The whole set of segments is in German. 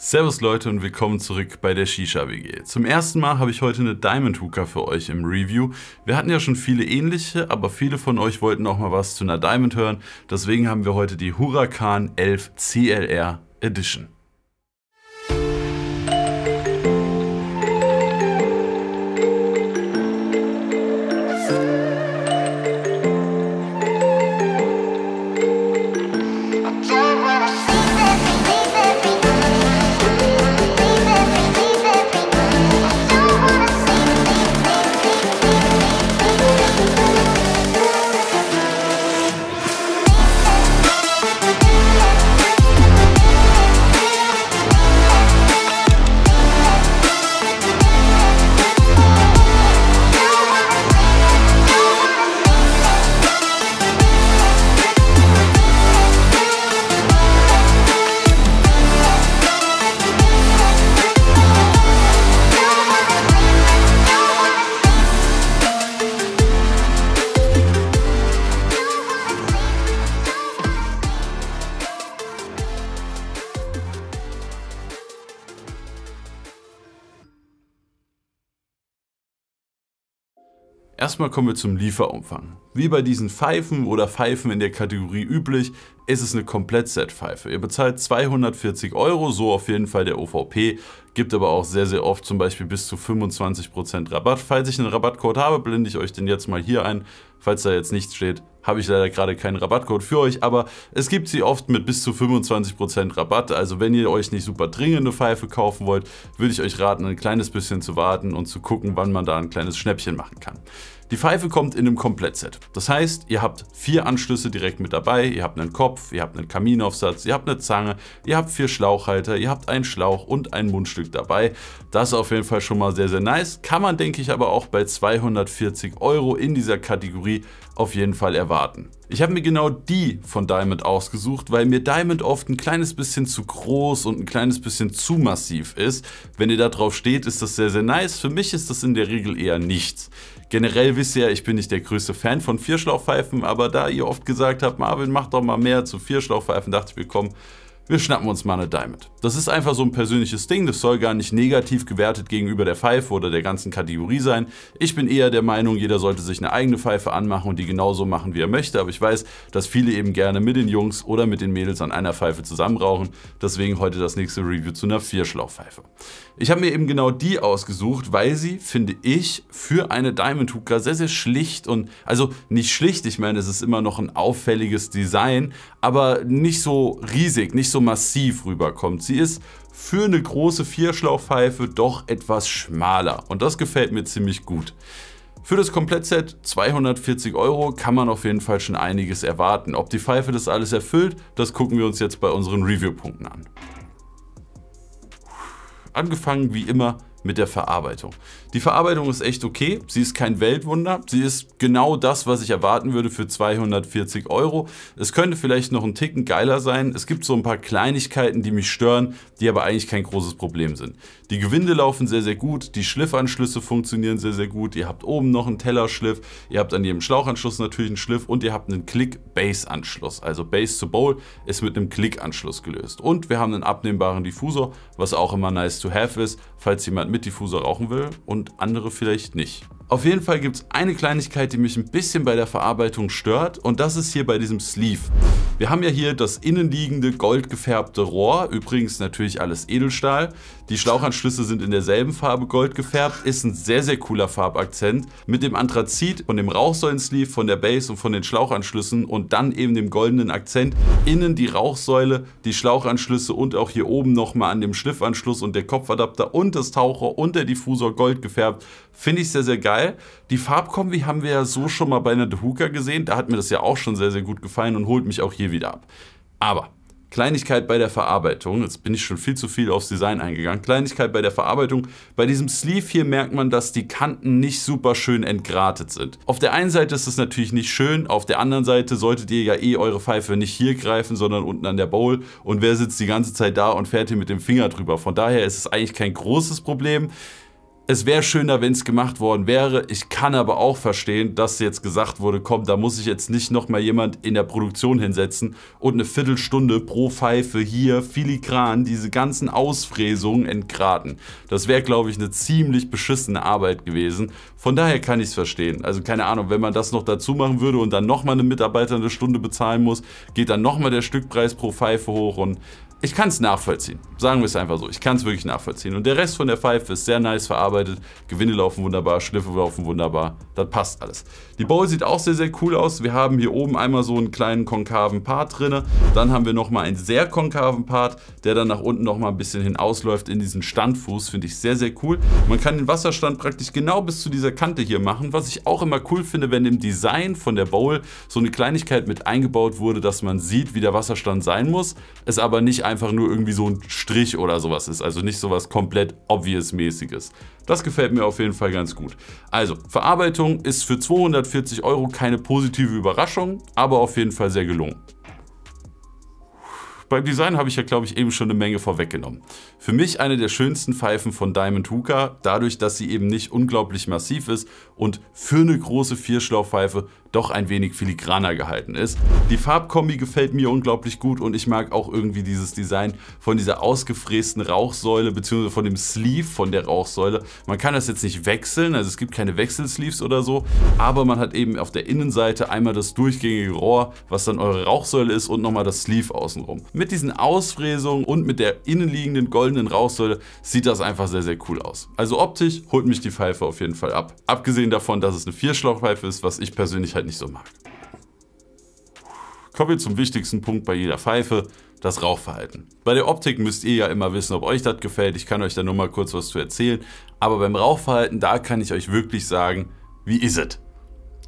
Servus Leute und willkommen zurück bei der Shisha WG. Zum ersten Mal habe ich heute eine Diamond Hooker für euch im Review. Wir hatten ja schon viele ähnliche, aber viele von euch wollten auch mal was zu einer Diamond hören. Deswegen haben wir heute die Huracan 11 CLR Edition. Erstmal kommen wir zum Lieferumfang. Wie bei diesen Pfeifen oder Pfeifen in der Kategorie üblich, ist es eine Komplettset-Pfeife. Ihr bezahlt 240 Euro, so auf jeden Fall der OVP, gibt aber auch sehr sehr oft zum Beispiel bis zu 25% Rabatt. Falls ich einen Rabattcode habe, blende ich euch den jetzt mal hier ein, falls da jetzt nichts steht, habe ich leider gerade keinen Rabattcode für euch, aber es gibt sie oft mit bis zu 25% Rabatt. Also wenn ihr euch nicht super dringend eine Pfeife kaufen wollt, würde ich euch raten, ein kleines bisschen zu warten und zu gucken, wann man da ein kleines Schnäppchen machen kann. Die Pfeife kommt in einem Komplettset. Das heißt, ihr habt vier Anschlüsse direkt mit dabei, ihr habt einen Kopf, ihr habt einen Kaminaufsatz, ihr habt eine Zange, ihr habt vier Schlauchhalter, ihr habt einen Schlauch und ein Mundstück dabei. Das ist auf jeden Fall schon mal sehr, sehr nice. Kann man, denke ich, aber auch bei 240 Euro in dieser Kategorie auf jeden Fall erwarten. Ich habe mir genau die von Diamond ausgesucht, weil mir Diamond oft ein kleines bisschen zu groß und ein kleines bisschen zu massiv ist. Wenn ihr da drauf steht, ist das sehr, sehr nice. Für mich ist das in der Regel eher nichts. Generell wisst ihr ja, ich bin nicht der größte Fan von Vierschlauchpfeifen, aber da ihr oft gesagt habt, Marvin, mach doch mal mehr zu Vierschlauchpfeifen, dachte ich mir, komm, wir schnappen uns mal eine Diamond. Das ist einfach so ein persönliches Ding, das soll gar nicht negativ gewertet gegenüber der Pfeife oder der ganzen Kategorie sein. Ich bin eher der Meinung, jeder sollte sich eine eigene Pfeife anmachen und die genauso machen, wie er möchte, aber ich weiß, dass viele eben gerne mit den Jungs oder mit den Mädels an einer Pfeife zusammenrauchen, deswegen heute das nächste Review zu einer Vierschlauchpfeife. Ich habe mir eben genau die ausgesucht, weil sie, finde ich, für eine Diamond Hookah sehr, sehr schlicht und, also nicht schlicht, ich meine, es ist immer noch ein auffälliges Design, aber nicht so riesig, nicht so so massiv rüberkommt. Sie ist für eine große Vierschlauchpfeife doch etwas schmaler und das gefällt mir ziemlich gut. Für das Komplettset 240 Euro kann man auf jeden Fall schon einiges erwarten. Ob die Pfeife das alles erfüllt, das gucken wir uns jetzt bei unseren Review-Punkten an. Angefangen wie immer mit der Verarbeitung. Die Verarbeitung ist echt okay, sie ist kein Weltwunder, sie ist genau das, was ich erwarten würde für 240 Euro. Es könnte vielleicht noch ein Ticken geiler sein, es gibt so ein paar Kleinigkeiten, die mich stören, die aber eigentlich kein großes Problem sind. Die Gewinde laufen sehr, sehr gut, die Schliffanschlüsse funktionieren sehr, sehr gut, ihr habt oben noch einen Tellerschliff, ihr habt an jedem Schlauchanschluss natürlich einen Schliff und ihr habt einen Click-Base-Anschluss, also Base to Bowl ist mit einem Click-Anschluss gelöst. Und wir haben einen abnehmbaren Diffusor, was auch immer nice to have ist, falls jemand mit Diffuser rauchen will und andere vielleicht nicht. Auf jeden Fall gibt es eine Kleinigkeit, die mich ein bisschen bei der Verarbeitung stört und das ist hier bei diesem Sleeve. Wir haben ja hier das innenliegende goldgefärbte Rohr, übrigens natürlich alles Edelstahl. Die Schlauchanschlüsse sind in derselben Farbe gold gefärbt, ist ein sehr sehr cooler Farbakzent. Mit dem Anthrazit, von dem Rauchsäulen-Sleeve, von der Base und von den Schlauchanschlüssen und dann eben dem goldenen Akzent. Innen die Rauchsäule, die Schlauchanschlüsse und auch hier oben nochmal an dem Schliffanschluss und der Kopfadapter und das Taucher und der Diffusor gold gefärbt. Finde ich sehr sehr geil geil. Die Farbkombi haben wir ja so schon mal bei einer Hooker gesehen. Da hat mir das ja auch schon sehr, sehr gut gefallen und holt mich auch hier wieder ab. Aber Kleinigkeit bei der Verarbeitung, jetzt bin ich schon viel zu viel aufs Design eingegangen, Kleinigkeit bei der Verarbeitung, bei diesem Sleeve hier merkt man, dass die Kanten nicht super schön entgratet sind. Auf der einen Seite ist es natürlich nicht schön, auf der anderen Seite solltet ihr ja eh eure Pfeife nicht hier greifen, sondern unten an der Bowl und wer sitzt die ganze Zeit da und fährt hier mit dem Finger drüber. Von daher ist es eigentlich kein großes Problem es wäre schöner, wenn es gemacht worden wäre. Ich kann aber auch verstehen, dass jetzt gesagt wurde, komm, da muss ich jetzt nicht nochmal jemand in der Produktion hinsetzen und eine Viertelstunde pro Pfeife hier filigran diese ganzen Ausfräsungen entgraten. Das wäre, glaube ich, eine ziemlich beschissene Arbeit gewesen. Von daher kann ich es verstehen. Also keine Ahnung, wenn man das noch dazu machen würde und dann nochmal einem Mitarbeiter eine Stunde bezahlen muss, geht dann nochmal der Stückpreis pro Pfeife hoch und ich kann es nachvollziehen. Sagen wir es einfach so. Ich kann es wirklich nachvollziehen. Und der Rest von der Pfeife ist sehr nice verarbeitet. Gewinne laufen wunderbar, Schliffe laufen wunderbar. Das passt alles. Die Bowl sieht auch sehr, sehr cool aus. Wir haben hier oben einmal so einen kleinen konkaven Part drin. Dann haben wir nochmal einen sehr konkaven Part, der dann nach unten nochmal ein bisschen hinausläuft in diesen Standfuß. Finde ich sehr, sehr cool. Man kann den Wasserstand praktisch genau bis zu dieser Kante hier machen. Was ich auch immer cool finde, wenn im Design von der Bowl so eine Kleinigkeit mit eingebaut wurde, dass man sieht, wie der Wasserstand sein muss. Es aber nicht einfach nur irgendwie so ein Strich oder sowas ist. Also nicht sowas komplett Obvious-mäßiges. Das gefällt mir auf jeden Fall ganz gut. Also, Verarbeitung ist für 240 Euro keine positive Überraschung, aber auf jeden Fall sehr gelungen. Beim Design habe ich ja, glaube ich, eben schon eine Menge vorweggenommen. Für mich eine der schönsten Pfeifen von Diamond Hooker, dadurch, dass sie eben nicht unglaublich massiv ist und für eine große Vierschlauchpfeife doch ein wenig filigraner gehalten ist. Die Farbkombi gefällt mir unglaublich gut und ich mag auch irgendwie dieses Design von dieser ausgefrästen Rauchsäule bzw. von dem Sleeve von der Rauchsäule. Man kann das jetzt nicht wechseln, also es gibt keine Wechselsleeves oder so, aber man hat eben auf der Innenseite einmal das durchgängige Rohr, was dann eure Rauchsäule ist und nochmal das Sleeve außenrum. Mit diesen Ausfräsungen und mit der innenliegenden goldenen Rauchsäule sieht das einfach sehr, sehr cool aus. Also optisch holt mich die Pfeife auf jeden Fall ab. Abgesehen davon, dass es eine Vierschlauchpfeife ist, was ich persönlich halt nicht so mag. Kommen wir zum wichtigsten Punkt bei jeder Pfeife, das Rauchverhalten. Bei der Optik müsst ihr ja immer wissen, ob euch das gefällt. Ich kann euch da nur mal kurz was zu erzählen. Aber beim Rauchverhalten, da kann ich euch wirklich sagen, wie ist es?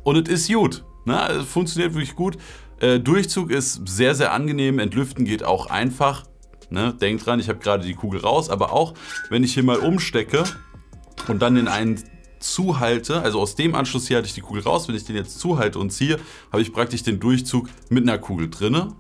Und es ist gut. Na, ne? es funktioniert wirklich gut. Äh, Durchzug ist sehr, sehr angenehm. Entlüften geht auch einfach. Ne? Denkt dran, ich habe gerade die Kugel raus. Aber auch, wenn ich hier mal umstecke und dann den einen zuhalte, also aus dem Anschluss hier hatte ich die Kugel raus, wenn ich den jetzt zuhalte und ziehe, habe ich praktisch den Durchzug mit einer Kugel drinne.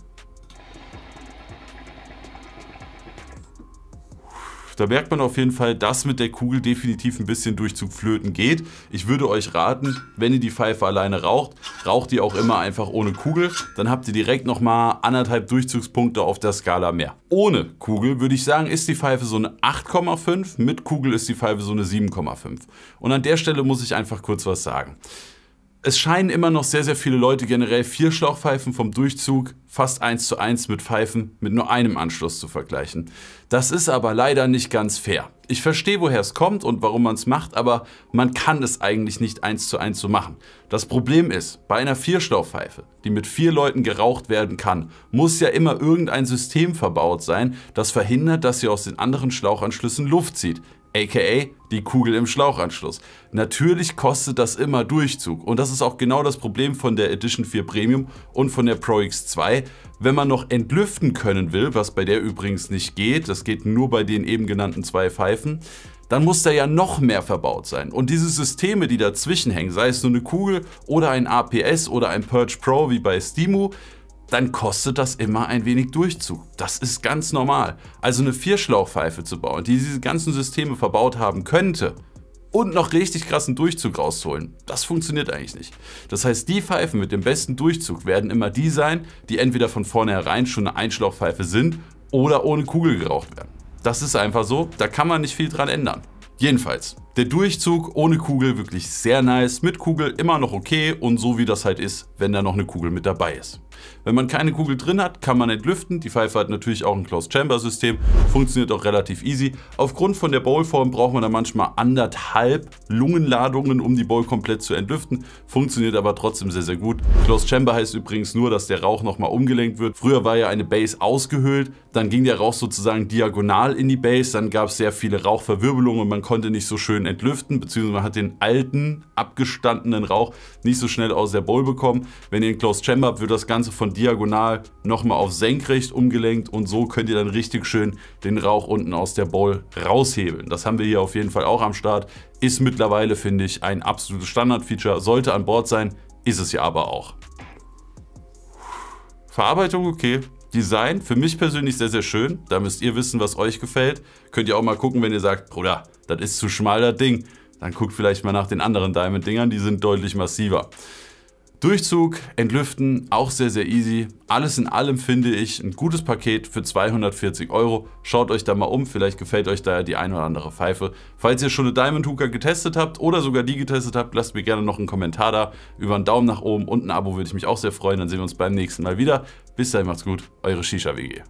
Da merkt man auf jeden Fall, dass mit der Kugel definitiv ein bisschen Durchzug flöten geht. Ich würde euch raten, wenn ihr die Pfeife alleine raucht, raucht ihr auch immer einfach ohne Kugel. Dann habt ihr direkt nochmal anderthalb Durchzugspunkte auf der Skala mehr. Ohne Kugel würde ich sagen, ist die Pfeife so eine 8,5. Mit Kugel ist die Pfeife so eine 7,5. Und an der Stelle muss ich einfach kurz was sagen es scheinen immer noch sehr, sehr viele Leute generell vier Schlauchpfeifen vom Durchzug fast eins zu eins mit Pfeifen mit nur einem Anschluss zu vergleichen. Das ist aber leider nicht ganz fair ich verstehe, woher es kommt und warum man es macht, aber man kann es eigentlich nicht eins zu eins so machen. Das Problem ist, bei einer Vierschlauchpfeife, die mit vier Leuten geraucht werden kann, muss ja immer irgendein System verbaut sein, das verhindert, dass sie aus den anderen Schlauchanschlüssen Luft zieht aka die Kugel im Schlauchanschluss. Natürlich kostet das immer Durchzug und das ist auch genau das Problem von der Edition 4 Premium und von der Pro X2, wenn man noch entlüften können will, was bei der übrigens nicht geht, das geht nur bei den eben genannten zwei Pfeifen, dann muss da ja noch mehr verbaut sein. Und diese Systeme, die dazwischen hängen, sei es nur eine Kugel oder ein APS oder ein Purge Pro wie bei Stimu, dann kostet das immer ein wenig Durchzug. Das ist ganz normal. Also eine Vierschlauchpfeife zu bauen, die diese ganzen Systeme verbaut haben könnte, und noch richtig krassen Durchzug rausholen. Das funktioniert eigentlich nicht. Das heißt, die Pfeifen mit dem besten Durchzug werden immer die sein, die entweder von vornherein schon eine Einschlauchpfeife sind oder ohne Kugel geraucht werden. Das ist einfach so, da kann man nicht viel dran ändern. Jedenfalls, der Durchzug ohne Kugel wirklich sehr nice, mit Kugel immer noch okay und so wie das halt ist, wenn da noch eine Kugel mit dabei ist. Wenn man keine Kugel drin hat, kann man entlüften. Die Pfeife hat natürlich auch ein Closed-Chamber-System, funktioniert auch relativ easy. Aufgrund von der Bowlform braucht man da manchmal anderthalb Lungenladungen, um die Bowl komplett zu entlüften. Funktioniert aber trotzdem sehr, sehr gut. Closed-Chamber heißt übrigens nur, dass der Rauch nochmal umgelenkt wird. Früher war ja eine Base ausgehöhlt, dann ging der Rauch sozusagen diagonal in die Base, dann gab es sehr viele Rauchverwirbelungen und man konnte nicht so schön schön entlüften, beziehungsweise hat den alten, abgestandenen Rauch nicht so schnell aus der Bowl bekommen. Wenn ihr einen Closed Chamber habt, wird das Ganze von diagonal nochmal auf senkrecht umgelenkt und so könnt ihr dann richtig schön den Rauch unten aus der Bowl raushebeln. Das haben wir hier auf jeden Fall auch am Start. Ist mittlerweile, finde ich, ein absolutes Standardfeature. Sollte an Bord sein, ist es ja aber auch. Verarbeitung okay, Design für mich persönlich sehr, sehr schön. Da müsst ihr wissen, was euch gefällt. Könnt ihr auch mal gucken, wenn ihr sagt, Bruder, das ist zu schmal, das Ding. Dann guckt vielleicht mal nach den anderen Diamond-Dingern, die sind deutlich massiver. Durchzug, Entlüften, auch sehr, sehr easy. Alles in allem finde ich ein gutes Paket für 240 Euro. Schaut euch da mal um, vielleicht gefällt euch da ja die ein oder andere Pfeife. Falls ihr schon eine Diamond Hooker getestet habt oder sogar die getestet habt, lasst mir gerne noch einen Kommentar da. Über einen Daumen nach oben und ein Abo würde ich mich auch sehr freuen. Dann sehen wir uns beim nächsten Mal wieder. Bis dahin, macht's gut, eure Shisha-WG.